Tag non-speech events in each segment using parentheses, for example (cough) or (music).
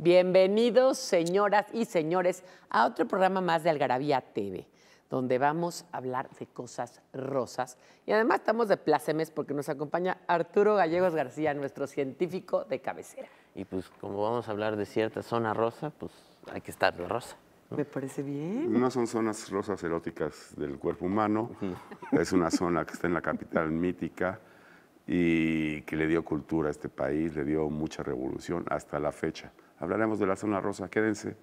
Bienvenidos, señoras y señores, a otro programa más de Algarabía TV, donde vamos a hablar de cosas rosas. Y además estamos de plácemes porque nos acompaña Arturo Gallegos García, nuestro científico de cabecera. Y pues como vamos a hablar de cierta zona rosa, pues hay que estar de rosa. Me parece bien. No son zonas rosas eróticas del cuerpo humano, es una zona que está en la capital mítica y que le dio cultura a este país, le dio mucha revolución hasta la fecha hablaremos de la zona rosa. Quédense.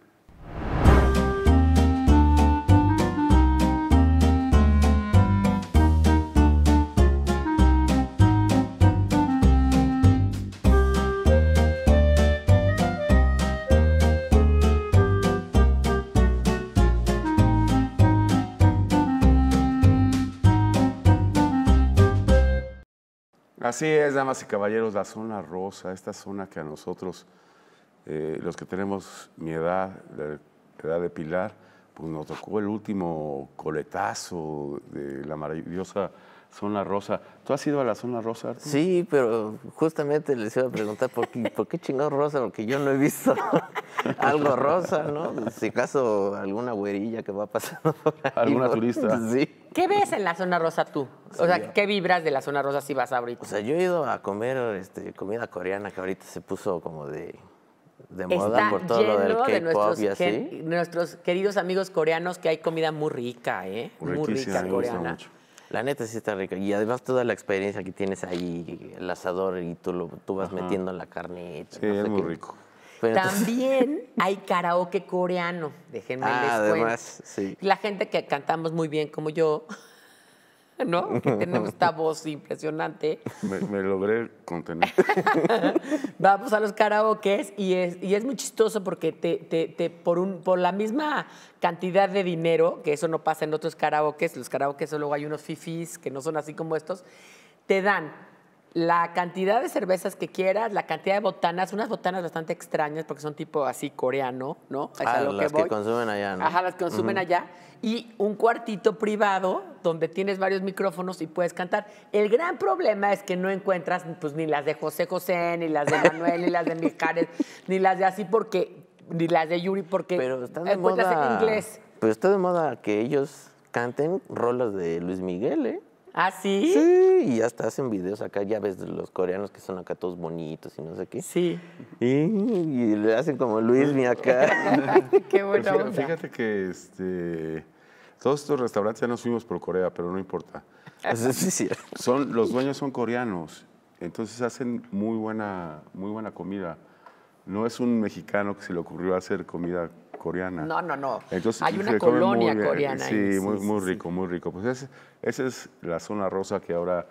Así es, damas y caballeros, la zona rosa, esta zona que a nosotros eh, los que tenemos mi edad, la edad de Pilar, pues nos tocó el último coletazo de la maravillosa Zona Rosa. ¿Tú has ido a la Zona Rosa? Sí, pero justamente les iba a preguntar por qué, ¿por qué chingado rosa, porque yo no he visto (laughs) algo rosa, ¿no? Si acaso alguna güerilla que va pasando por ¿Alguna turista? Sí. ¿Qué ves en la Zona Rosa tú? O sea, ¿qué vibras de la Zona Rosa si vas ahorita? O sea, yo he ido a comer este, comida coreana que ahorita se puso como de de moda está por todo lo de nuestros, queridos amigos coreanos que hay comida muy rica, ¿eh? Muy rica coreana. La neta sí está rica. Y además toda la experiencia que tienes ahí, el asador y tú, lo, tú vas metiendo la carne. muy rico. También hay karaoke coreano, déjenme (laughs) ah, además, sí. La gente que cantamos muy bien como yo, (laughs) ¿no? Que tenemos esta voz impresionante. Me, logré contener. (laughs) Vamos a los karaokes y es, y es muy chistoso porque te, te, te, por, un, por la misma cantidad de dinero, que eso no pasa en otros karaokes, los karaokes luego hay unos fifis que no son así como estos, te dan la cantidad de cervezas que quieras, la cantidad de botanas, unas botanas bastante extrañas porque son tipo así coreano, ¿no? Ah, las que, consumen allá, ¿no? Ajá, las que consumen allá. Y un cuartito privado donde tienes varios micrófonos y puedes cantar. El gran problema es que no encuentras pues ni las de José José, ni las de Manuel, ni las de Mijares, (laughs) ni las de así porque, ni las de Yuri porque Pero están encuentras en inglés. Pues está de moda que ellos canten rolas de Luis Miguel, ¿eh? ¿Ah, sí? Sí, y hasta hacen videos acá, ya ves, los coreanos que son acá todos bonitos y no sé qué. Sí. Y, le hacen como Luis mi acá. (laughs) qué buena Fíjate, fíjate, que este, todos estos restaurantes ya nos fuimos por Corea, pero no importa. es (laughs) Son, los dueños son coreanos, entonces hacen muy buena, muy buena comida. No es un mexicano que se le ocurrió hacer comida no, no, no. Hay una colonia eh, coreana. Sí, Muy, muy, rico, muy rico. Pues esa es, la zona rosa que ahora,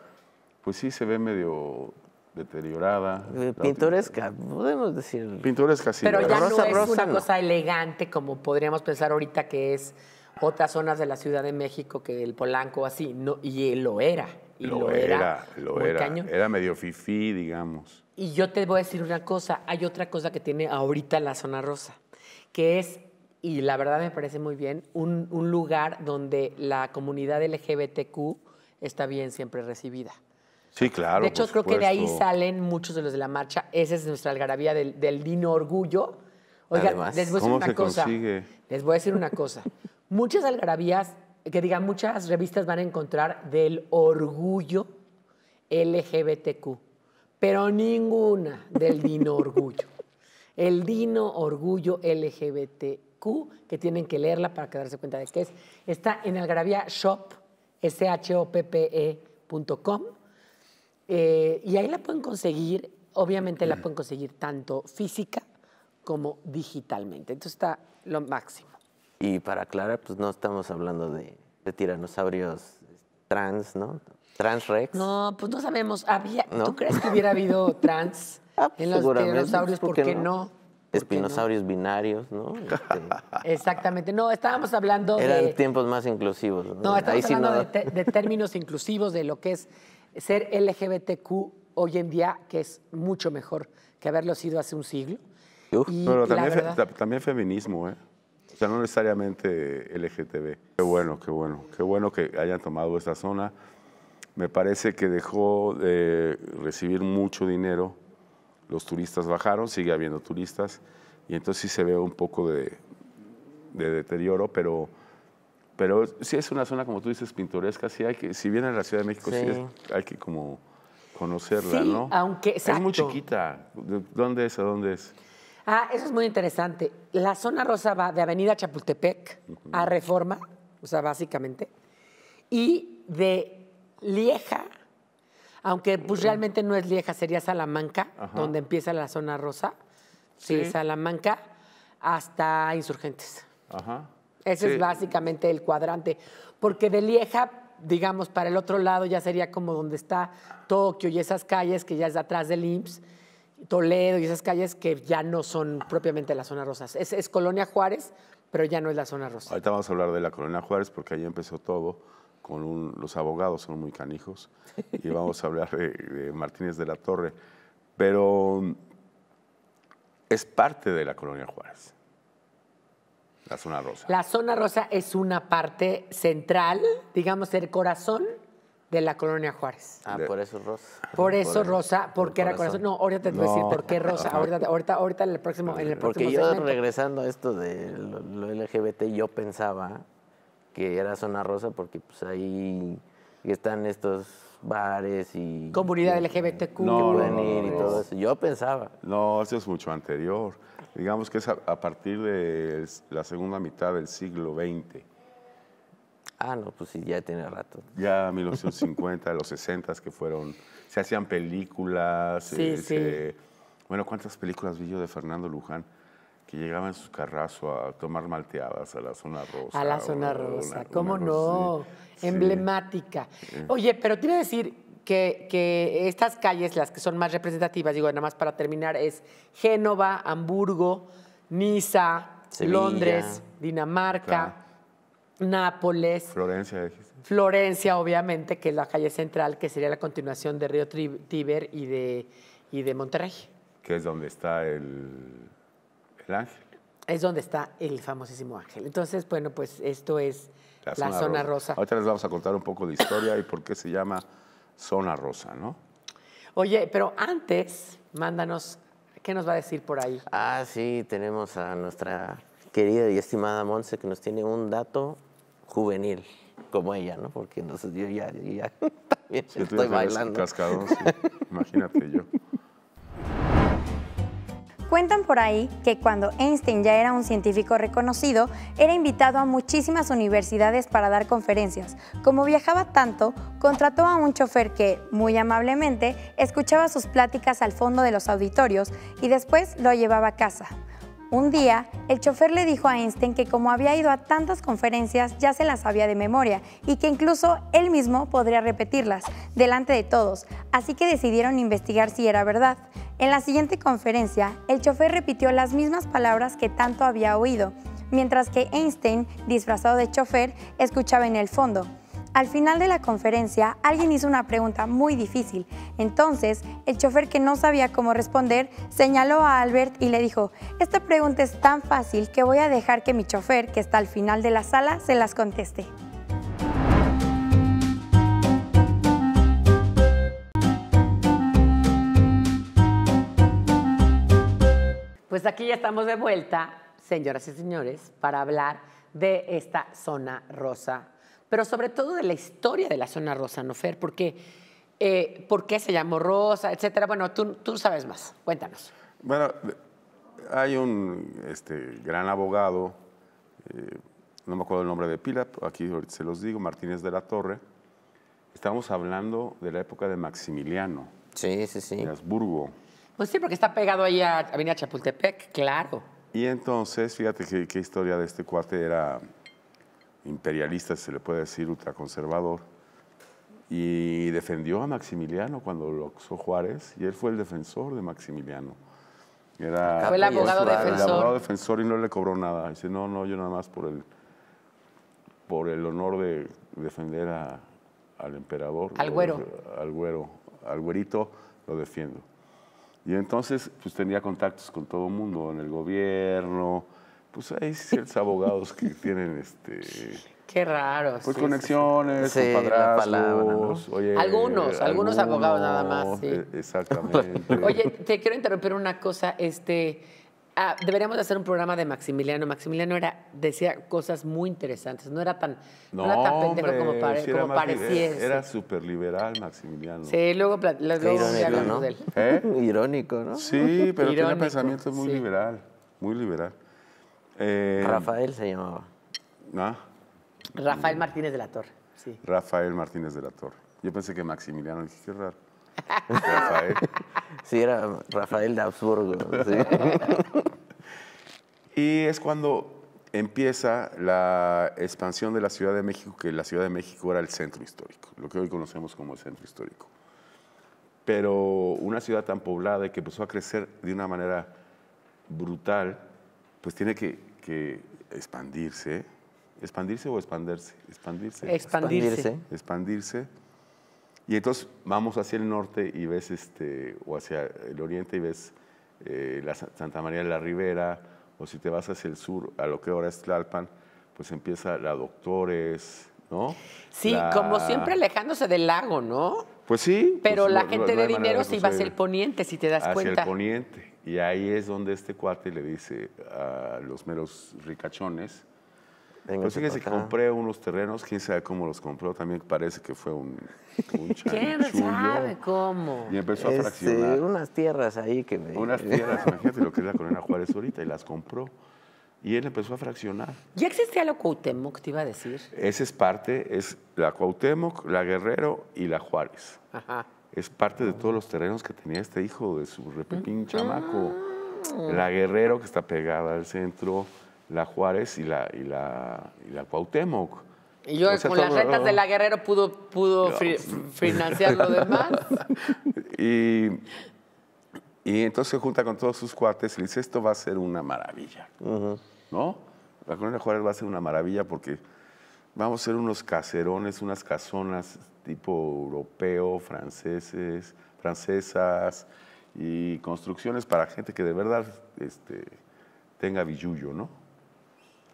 pues sí se ve medio deteriorada. Eh, pintoresca, podemos decir. Pintoresca, sí. Pero ya no es una cosa elegante como podríamos pensar ahorita que es otras zonas de la Ciudad de México que el Polanco así, no, y lo era. lo, era, era, lo era. Era medio fifí, digamos. Y yo te voy a decir una cosa, hay otra cosa que tiene ahorita la zona rosa que es, y la verdad me parece muy bien, un, lugar donde la comunidad LGBTQ está bien siempre recibida. Sí, claro. De hecho, creo que de ahí salen muchos de los de la marcha. Esa es nuestra algarabía del, Dino Orgullo. Oiga, les voy a decir una cosa. Les voy a decir una cosa. muchas algarabías, que digan, muchas revistas van a encontrar del orgullo LGBTQ, pero ninguna del Dino Orgullo. El Dino Orgullo LGBTQ, que tienen que leerla para quedarse cuenta de qué es. Está en Algarabía Shop, e eh, y ahí la pueden conseguir, obviamente la pueden conseguir tanto física como digitalmente. Entonces está lo máximo. Y para aclarar, pues no estamos hablando de, tiranosaurios trans, ¿no? Transrex. No, pues no sabemos. Había, ¿Tú crees que hubiera habido (laughs) trans? Ah, pues, en los dinosaurios, pues, ¿por, no? Espinosaurios binarios, ¿no? Este, (laughs) Exactamente. No, estábamos hablando Eran de... tiempos más inclusivos. No, no estábamos hablando de, términos inclusivos, de lo que es ser LGBTQ hoy en día, que es mucho mejor que haberlo sido hace un siglo. pero también, también feminismo, ¿eh? O sea, no necesariamente LGTB. Qué bueno, qué bueno. Qué bueno que hayan tomado esta zona. Me parece que dejó de recibir mucho dinero los turistas bajaron, sigue habiendo turistas, y entonces sí se ve un poco de, deterioro, pero, pero sí es una zona, como tú dices, pintoresca, sí hay que, si viene a la Ciudad de México, sí, hay que como conocerla, sí, ¿no? aunque, Es muy chiquita, ¿dónde es, dónde es? Ah, eso es muy interesante. La zona rosa va de Avenida Chapultepec a Reforma, o sea, básicamente, y de Lieja aunque pues, realmente no es Lieja, sería Salamanca, donde empieza la zona rosa. Sí, Salamanca hasta Insurgentes. Ajá. Ese es básicamente el cuadrante. Porque de Lieja, digamos, para el otro lado ya sería como donde está Tokio y esas calles que ya es atrás del IMSS, Toledo y esas calles que ya no son propiamente la zona rosa. Es, es Colonia Juárez, pero ya no es la zona rosa. Ahorita vamos a hablar de la Colonia Juárez porque ahí empezó todo con los abogados son muy canijos y vamos a hablar de, Martínez de la Torre, pero es parte de la colonia Juárez. La zona rosa. La zona rosa es una parte central, digamos, el corazón de la colonia Juárez. Ah, por eso rosa. Por eso rosa, porque era corazón. No, ahorita te voy a decir por qué rosa. Ahorita, ahorita, ahorita en el próximo. En porque yo regresando a esto de lo LGBT, yo pensaba que era Zona Rosa, porque pues ahí están estos bares y... Comunidad LGBTQ. que pueden ir y todo eso. Yo pensaba. No, eso es mucho anterior. Digamos que es a, partir de la segunda mitad del siglo XX. Ah, no, pues sí, ya tiene rato. Ya 1950, los 60 que fueron, se hacían películas. Sí, eh, sí. bueno, ¿cuántas películas vi yo de Fernando Luján? que llegaban en su carrazo a tomar malteadas a la zona rosa. A la zona rosa, ¿cómo no? Emblemática. Oye, pero tiene que decir que, estas calles, las que son más representativas, digo, nada más para terminar, es Génova, Hamburgo, Niza, Londres, Dinamarca, Nápoles. Florencia, Florencia, obviamente, que es la calle central, que sería la continuación de Río Tíber y de, y de Monterrey. Que es donde está el el ángel. Es donde está el famosísimo ángel. Entonces, bueno, pues esto es la, zona, rosa. Ahora Ahorita les vamos a contar un poco de historia y por qué se llama zona rosa, ¿no? Oye, pero antes, mándanos, ¿qué nos va a decir por ahí? Ah, sí, tenemos a nuestra querida y estimada Monse que nos tiene un dato juvenil, como ella, ¿no? Porque entonces yo ya, (laughs) también estoy bailando. Cascadón, (laughs) Imagínate yo. Cuentan por ahí que cuando Einstein ya era un científico reconocido, era invitado a muchísimas universidades para dar conferencias. Como viajaba tanto, contrató a un chofer que, muy amablemente, escuchaba sus pláticas al fondo de los auditorios y después lo llevaba a casa. Un día, el chofer le dijo a Einstein que como había ido a tantas conferencias ya se las había de memoria y que incluso él mismo podría repetirlas delante de todos, así que decidieron investigar si era verdad. En la siguiente conferencia, el chofer repitió las mismas palabras que tanto había oído, mientras que Einstein, disfrazado de chofer, escuchaba en el fondo. Al final de la conferencia, alguien hizo una pregunta muy difícil. Entonces, el chofer que no sabía cómo responder señaló a Albert y le dijo, esta pregunta es tan fácil que voy a dejar que mi chofer, que está al final de la sala, se las conteste. Pues aquí ya estamos de vuelta, señoras y señores, para hablar de esta zona rosa pero sobre todo de la historia de la zona Rosa, porque eh, por qué se llamó Rosa, etcétera. Bueno, tú, tú sabes más, cuéntanos. Bueno, hay un este, gran abogado, eh, no me acuerdo el nombre de pila, aquí se los digo, Martínez de la Torre. Estamos hablando de la época de Maximiliano. Sí, sí, sí. De Habsburgo. Pues sí, porque está pegado ahí a Avenida Chapultepec, claro. Y entonces, fíjate qué historia de este cuate era imperialista, se le puede decir, ultraconservador, y defendió a Maximiliano cuando lo acusó Juárez, y él fue el defensor de Maximiliano. Era fue el abogado defensor. y no le cobró nada. Dice, no, no, yo nada más por el, por el honor de defender al emperador. Al güero. al güero, al güerito lo defiendo. Y entonces, pues tenía contactos con todo el mundo, en el gobierno, pues hay ciertos abogados que tienen este. Qué raro. Pues conexiones, sí, palabras. oye, algunos, algunos, abogados nada más. Eh, exactamente. (laughs) oye, te quiero interrumpir una cosa. Este, ah, deberíamos hacer un programa de Maximiliano. Maximiliano era, decía cosas muy interesantes. No era tan, no, pendejo como, como parecía. Era súper liberal Maximiliano. Sí, luego, luego hablamos de él. ¿Eh? (laughs) Irónico, ¿no? Sí, pero Irónico, tenía pensamiento muy liberal, muy liberal. Eh, Rafael se llamaba. ¿Ah? Rafael Martínez de la Torre. Sí. Rafael Martínez de la Torre. Yo pensé que Maximiliano, dije, qué raro. (laughs) Rafael. Sí, era Rafael de Habsburgo. (laughs) y es cuando empieza la expansión de la Ciudad de México, que la Ciudad de México era el centro histórico, lo que hoy conocemos como el centro histórico. Pero una ciudad tan poblada y que empezó a crecer de una manera brutal, pues tiene que, que expandirse, expandirse o expanderse, expandirse. Expandirse. Expandirse. Y entonces vamos hacia el norte y ves, este, o hacia el oriente y ves eh, la Santa María de la Ribera, o si te vas hacia el sur, a lo que ahora es Tlalpan, pues empieza la Doctores, ¿no? Sí, como siempre alejándose del lago, ¿no? Pues sí. Pues Pero la gente de dinero se va hacia el poniente, si te das cuenta. Hacia el poniente. Y ahí es donde este cuate le dice a los meros ricachones, Venga, pues fíjense que compré unos terrenos, quién sabe cómo los compró, también parece que fue un, un (laughs) ¿Quién sabe cómo? Y empezó a este, fraccionar. Unas tierras ahí que me... Unas tierras, (laughs) imagínate lo que es la Corona Juárez ahorita, y las compró. Y él empezó a fraccionar. ¿Ya existía la Cuauhtémoc, te iba a decir? Esa es parte, es la Cuauhtémoc, la Guerrero y la Juárez. Ajá es parte de todos los terrenos que tenía este hijo, de su repepín mm. chamaco. Ah. La Guerrero, que está pegada al centro, la Juárez y la, y la, y Cuauhtémoc. Y yo con las rentas de la Guerrero pudo, pudo financiar lo demás. (laughs) y, entonces se junta con todos sus cuates y dice, esto va a ser una maravilla, ¿no? La Colonia Juárez va a ser una maravilla porque Vamos a hacer unos caserones, unas casonas tipo europeo, franceses, francesas y construcciones para gente que de verdad este, tenga billuyo, ¿no?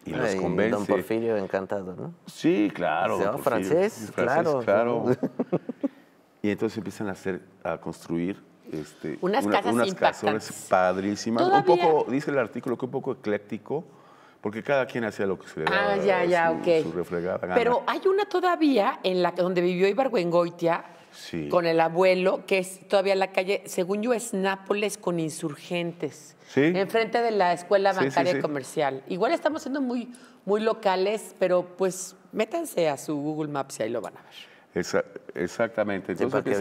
Y los convence. Don Porfirio encantado, ¿no? Sí, claro. francés? claro. (laughs) y entonces empiezan a hacer, a construir este, unas, padrísimas. Un poco, dice el artículo que un poco ecléctico, porque cada quien hacía lo que se le daba. Ah, ya, ya, su, Pero hay una todavía en la donde vivió Ibargüengoitia sí. con el abuelo, que es todavía la calle, según yo, es Nápoles con insurgentes. Sí. Enfrente de la escuela bancaria comercial. Igual estamos siendo muy, muy locales, pero pues métanse a su Google Maps y ahí lo van a ver exactamente. Entonces,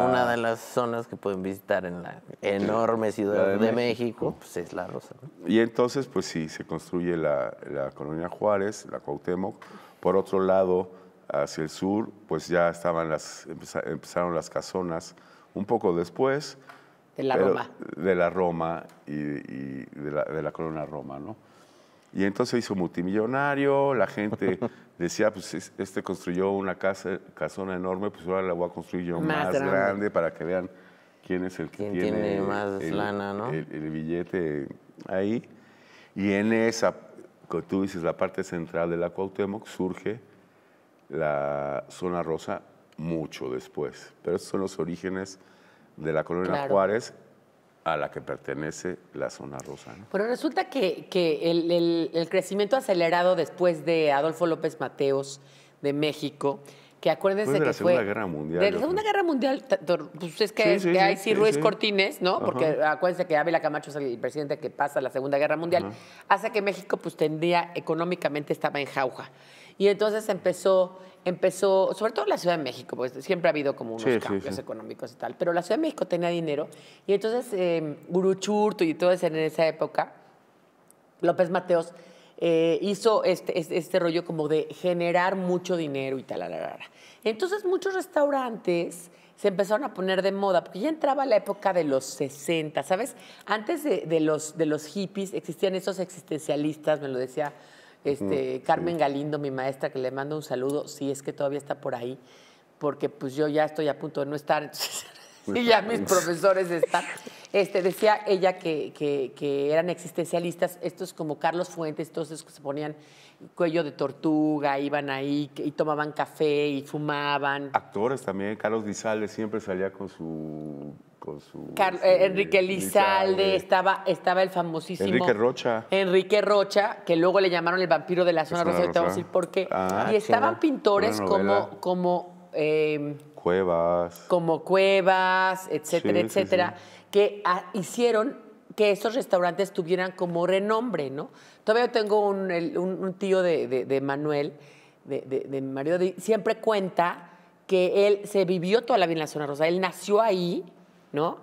una de las zonas que pueden visitar en la enorme ciudad de, México, pues es La Rosa. Y entonces, pues sí, se construye la, colonia Juárez, la Cuauhtémoc. Por otro lado, hacia el sur, pues ya estaban las, empezaron las casonas un poco después. De la Roma. De la Roma y, de, la, de la colonia Roma, ¿no? Y entonces hizo multimillonario, la gente (laughs) decía, pues este construyó una casa, casona enorme, pues ahora la voy a construir yo más, grande. para que vean quién es el que tiene, más el, lana, el, billete ahí. Y en esa, como tú dices, la parte central de la Cuauhtémoc surge la zona rosa mucho después. Pero esos son los orígenes de la colonia Juárez a la que pertenece la zona rosa. Pero resulta que, el, crecimiento acelerado después de Adolfo López Mateos de México, que acuérdense de la que Segunda Guerra Mundial. De la Segunda Guerra Mundial, pues es que, hay sí, Ruiz Cortines, ¿no? Porque acuérdense que Ávila Camacho es el presidente que pasa la Segunda Guerra Mundial, hace que México pues tendría económicamente estaba en jauja. Y entonces empezó, empezó, sobre todo en la Ciudad de México, porque siempre ha habido como unos cambios económicos y tal, pero la Ciudad de México tenía dinero. Y entonces eh, em, Churto y todo eso en esa época, López Mateos eh, hizo este, este, rollo como de generar mucho dinero y tal. Entonces muchos restaurantes se empezaron a poner de moda, porque ya entraba la época de los 60, ¿sabes? Antes de, los, de los hippies existían esos existencialistas, me lo decía este, Carmen Galindo, mi maestra, que le mando un saludo, si es que todavía está por ahí, porque pues yo ya estoy a punto de no estar, y (laughs) ya mis profesores están. Este, decía ella que, eran existencialistas, estos como Carlos Fuentes, todos que se ponían cuello de tortuga, iban ahí y tomaban café y fumaban. Actores también, Carlos Dizales siempre salía con su este, eh, Enrique Lizalde, eh, estaba, estaba el famosísimo... Enrique Rocha. Enrique Rocha, que luego le llamaron el vampiro de la zona rosa, y ah, estaban pintores como... como em, Cuevas. Como cuevas, etcétera, etcétera, que ah, hicieron que esos restaurantes tuvieran como renombre, ¿no? Todavía tengo un, tío de, Manuel, de, de, mi marido, siempre cuenta que él se vivió toda la vida en la zona rosa, él nació ahí ¿no?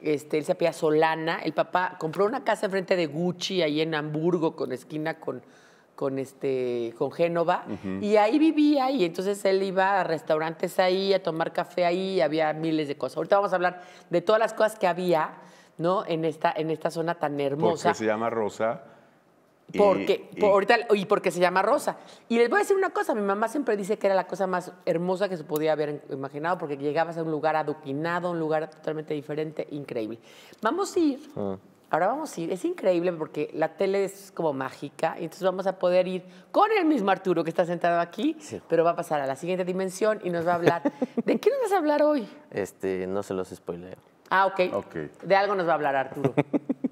Este, él se apellía Solana. El papá compró una casa enfrente de Gucci, ahí en Hamburgo, con esquina con, con, este, con Génova. Y ahí vivía, y entonces él iba a restaurantes ahí, a tomar café ahí, había miles de cosas. Ahorita vamos a hablar de todas las cosas que había, ¿no? En esta, en esta zona tan hermosa. Porque se llama Rosa porque, ahorita, y porque se llama Rosa. Y les voy a decir una cosa, mi mamá siempre dice que era la cosa más hermosa que se podía haber imaginado, porque llegabas a un lugar adoquinado un lugar totalmente diferente, increíble. Vamos a ir, ah. ahora vamos a ir, es increíble porque la tele es como mágica, entonces vamos a poder ir con el mismo Arturo que está sentado aquí, pero va a pasar a la siguiente dimensión y nos va a hablar. (laughs) ¿De qué nos vas a hablar hoy? Este, no se los spoileo. Ah, ok. De algo nos va a hablar Arturo. (laughs)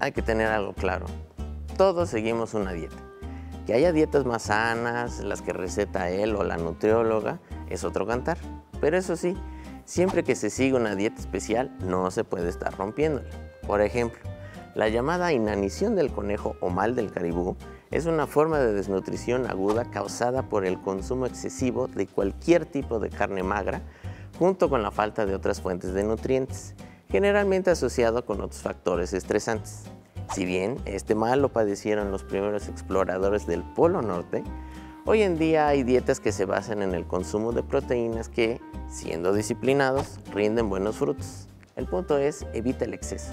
hay que tener algo claro. Todos seguimos una dieta. Que haya dietas más sanas, las que receta él o la nutrióloga, es otro cantar. Pero eso sí, siempre que se siga una dieta especial, no se puede estar rompiéndola. Por ejemplo, la llamada inanición del conejo o mal del caribú es una forma de desnutrición aguda causada por el consumo excesivo de cualquier tipo de carne magra, junto con la falta de otras fuentes de nutrientes generalmente asociado con otros factores estresantes. Si bien este mal lo padecieron los primeros exploradores del Polo Norte, hoy en día hay dietas que se basan en el consumo de proteínas que, siendo disciplinados, rinden buenos frutos. El punto es, evita el exceso.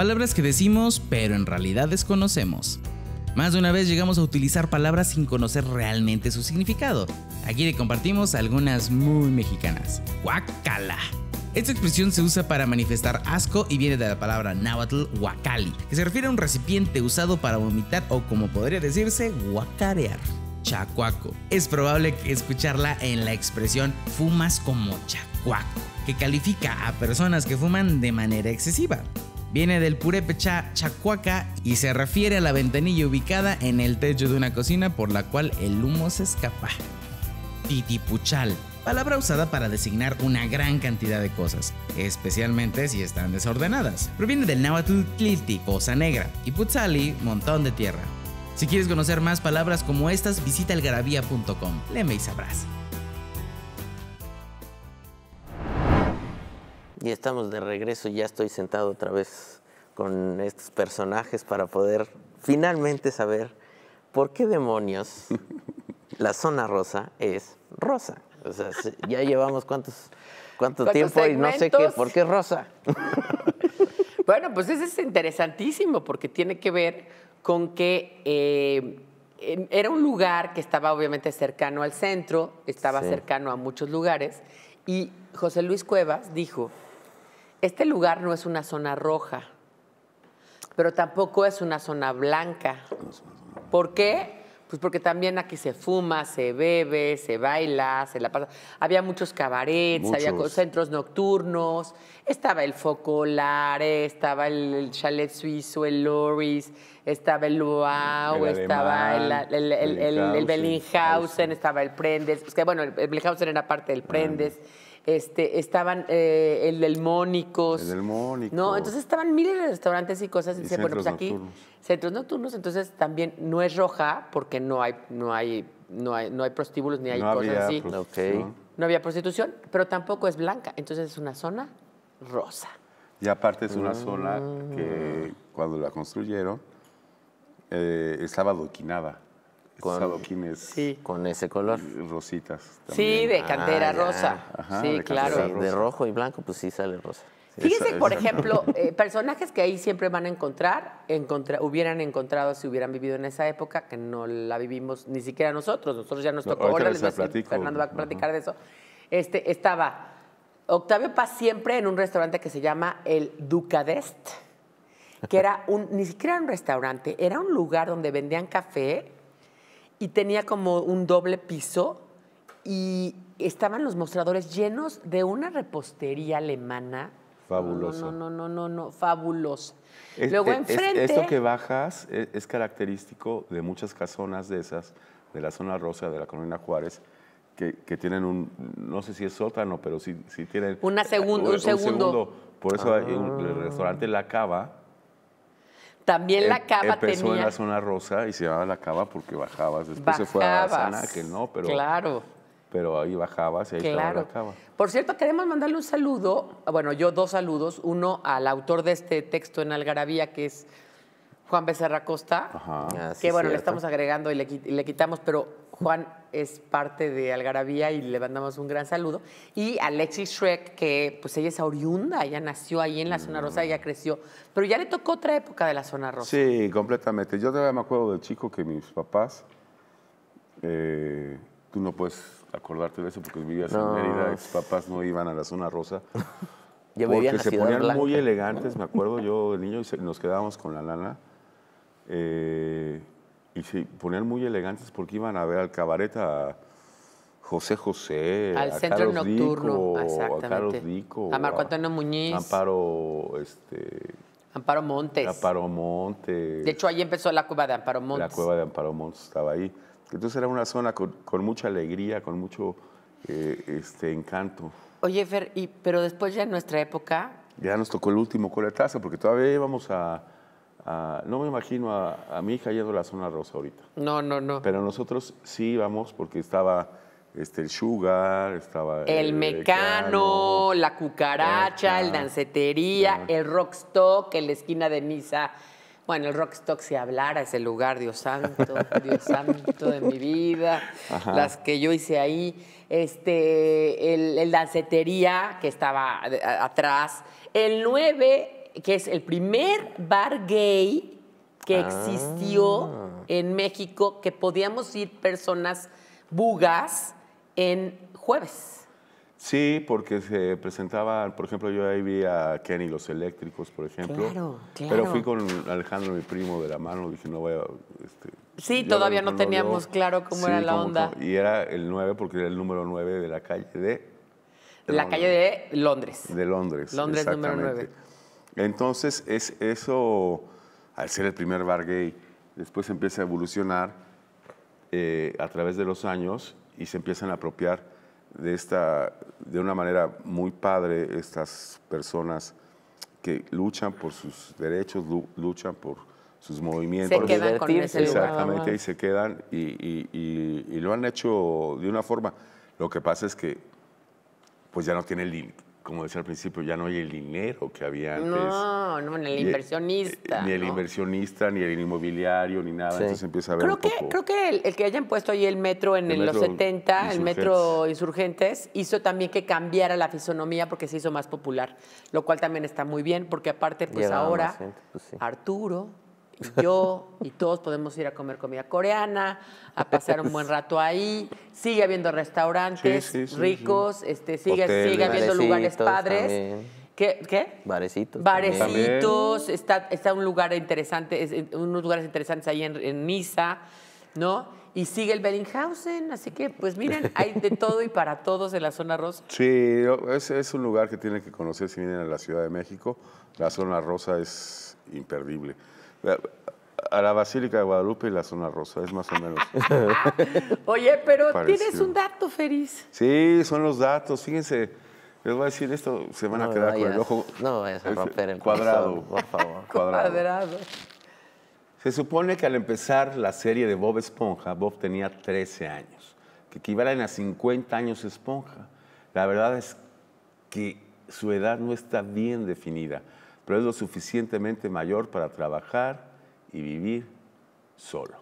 Palabras que decimos pero en realidad desconocemos. Más de una vez llegamos a utilizar palabras sin conocer realmente su significado. Aquí le compartimos algunas muy mexicanas. Guacala. Esta expresión se usa para manifestar asco y viene de la palabra náhuatl huacali, que se refiere a un recipiente usado para vomitar o como podría decirse, guacarear. Chacuaco. Es probable escucharla en la expresión fumas como chacuaco, que califica a personas que fuman de manera excesiva. Viene del purépecha chacuaca y se refiere a la ventanilla ubicada en el techo de una cocina por la cual el humo se escapa. Titipuchal, palabra usada para designar una gran cantidad de cosas, especialmente si están desordenadas. Proviene del náhuatl tlilti, cosa negra, y putzali, montón de tierra. Si quieres conocer más palabras como estas, visita elgarabía.com. Leme y sabrás. Y estamos de regreso, ya estoy sentado otra vez con estos personajes para poder finalmente saber por qué demonios (laughs) la zona rosa es rosa. O sea, ya llevamos cuántos, cuánto tiempo y no sé qué, por qué rosa. (laughs) bueno, pues eso es interesantísimo porque tiene que ver con que eh, era un lugar que estaba obviamente cercano al centro, estaba cercano a muchos lugares y José Luis Cuevas dijo este lugar no es una zona roja, pero tampoco es una zona blanca. ¿Por qué? Pues porque también aquí se fuma, se bebe, se baila, se la pasa. Había muchos cabarets, había centros nocturnos, estaba el Focolare, estaba el, Chalet Suizo, el Loris, estaba el Luau, estaba el, Bellinghausen, estaba el Prendes. que, bueno, el Bellinghausen era parte del Prendes este, estaban eh, el del Mónicos. El del No, entonces estaban miles de restaurantes y cosas. Y, bueno, pues aquí, centros nocturnos, entonces también no es roja porque no hay, no hay, no hay, prostíbulos ni hay no cosas No había prostitución, pero tampoco es blanca, entonces es una zona rosa. Y aparte es una zona mm. que cuando la construyeron eh, estaba adoquinada con, sí. con ese color. Rositas. También. Ah, sí, de cantera rosa. sí, claro. de rojo y blanco, pues sí sale rosa. Fíjense, por ejemplo, (laughs) eh, personajes que ahí siempre van a encontrar, hubieran encontrado si hubieran vivido en esa época, que no la vivimos ni siquiera nosotros, nosotros ya nos tocó. les pues, Fernando va a platicar de eso. Este, estaba Octavio Paz siempre en un restaurante que se llama el Ducadest, que era un, ni siquiera un restaurante, era un lugar donde vendían café y tenía como un doble piso y estaban los mostradores llenos de una repostería alemana. Fabuloso. No, no, no, no, no, no, fabulosa. Este, Luego enfrente. esto que bajas es, característico de muchas casonas de esas, de la zona rosa, de la colonia Juárez. Que, tienen un, no sé si es sótano, pero sí, tienen... Una segundo, un, segundo. Por eso hay el ah. restaurante La Cava, también la em, cava empezó tenía... en la zona rosa y se llamaba la cava porque bajabas. Después se fue a la San que ¿no? Pero, claro. Pero ahí bajabas y ahí claro. estaba la cava. Por cierto, queremos mandarle un saludo. Bueno, yo dos saludos. Uno al autor de este texto en Algarabía, que es Juan Becerra Costa. Ajá. Ah, que bueno, le estamos agregando y le quitamos, pero Juan es parte de Algarabía y le mandamos un gran saludo. Y Alexis Shrek, que pues ella es oriunda, ella nació ahí en la Zona mm. Rosa, ella creció, pero ya le tocó otra época de la Zona Rosa. Sí, completamente. Yo todavía me acuerdo del chico que mis papás, eh, tú no puedes acordarte de eso porque vivías en Mérida, mis papás no iban a la Zona Rosa. (laughs) porque se ponían muy elegantes, me acuerdo yo de niño, y nos quedábamos con la lana. Eh, y se ponían muy elegantes porque iban a ver al cabaret a José José, al centro Carlos nocturno, a Carlos Rico, a Marco Antonio Muñiz, Amparo, este, Amparo Montes. De hecho, ahí empezó la cueva de Amparo Montes. La cueva de Amparo Montes estaba ahí. Entonces era una zona con, mucha alegría, con mucho eh, este, encanto. Oye, Fer, y, pero después ya en nuestra época... Ya nos tocó el último coletazo, porque todavía íbamos a, no me imagino a, mi hija yendo a la zona rosa ahorita. No, no, no. Pero nosotros sí íbamos porque estaba este, el sugar, estaba... El, mecano, la cucaracha, el dancetería, el rockstock en la esquina de Misa. Bueno, el rockstock si hablara ese lugar, Dios santo, (laughs) Dios santo de mi vida, las que yo hice ahí, este, el, el dancetería que estaba atrás, el 9 que es el primer bar gay que ah. existió en México que podíamos ir personas bugas en jueves. Sí, porque se presentaban, por ejemplo, yo ahí vi a Kenny los Eléctricos, por ejemplo. Claro, claro. Pero fui con Alejandro, mi primo, de la mano, dije, no voy a... Este, sí, todavía no teníamos claro cómo era la onda. y era el 9, porque era el número 9 de la calle de... la calle de Londres. De Londres. Londres número 9. Entonces, es eso, al ser el primer bar gay, después empieza a evolucionar eh, a través de los años y se empiezan a apropiar de, esta, de una manera muy padre estas personas que luchan por sus derechos, luchan por sus movimientos. Se quedan con ese Exactamente, ahí y se quedan y, y, lo han hecho de una forma. Lo que pasa es que pues ya no tiene límite como decía al principio, ya no hay el dinero que había antes. No, no, ni el eh, inversionista. Ni, el inversionista, ni el inmobiliario, ni nada. Entonces empieza a ver creo que, Creo que el, que hayan puesto ahí el metro en los 70, el metro Insurgentes, hizo también que cambiara la fisonomía porque se hizo más popular, lo cual también está muy bien, porque aparte, pues ahora, ¿eh? pues Arturo, yo y todos podemos ir a comer comida coreana, a pasar un buen rato ahí. Sigue habiendo restaurantes ricos, este, sigue, sigue habiendo lugares padres. ¿Qué? ¿Qué? Barecitos. está, está un lugar interesante, es, unos lugares interesantes ahí en, en Niza, ¿no? y sigue el Bellinghausen. Así que, pues miren, hay de todo y para todos en la zona rosa. Sí, es, es, un lugar que tienen que conocer si vienen a la Ciudad de México. La zona rosa es imperdible. A la Basílica de Guadalupe y la Zona Rosa, es más o menos. (laughs) Oye, pero tienes un dato, Feliz. Sí, son los datos. Fíjense, les voy a decir esto, se van a quedar con el ojo. cuadrado. cuadrado. Se supone que al empezar la serie de Bob Esponja, Bob tenía 13 años, que equivalen a 50 años Esponja. La verdad es que su edad no está bien definida pero es lo suficientemente mayor para trabajar y vivir solo.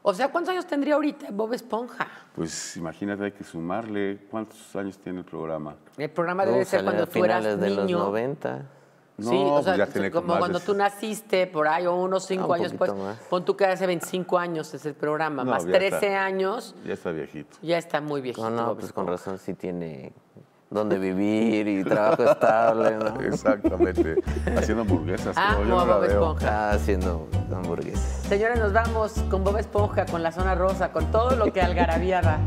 O sea, ¿cuántos años tendría ahorita Bob Esponja? Pues imagínate, hay que sumarle. ¿Cuántos años tiene el programa? El programa debe ser cuando tú eras niño. de los 90. No, sí, o pues sea, como, como cuando tú naciste por ahí, o unos 5 ah, años después. pon tú que hace 25 años es el programa, más 13 años. Ya está viejito. Ya está muy viejito. No, no, pues con razón sí tiene donde vivir y trabajo estable, (laughs) Exactamente. Haciendo hamburguesas. Ah, Bob Esponja. Ah, haciendo hamburguesas. Señores, nos vamos con Bob Esponja, con la zona rosa, con todo lo que algarabía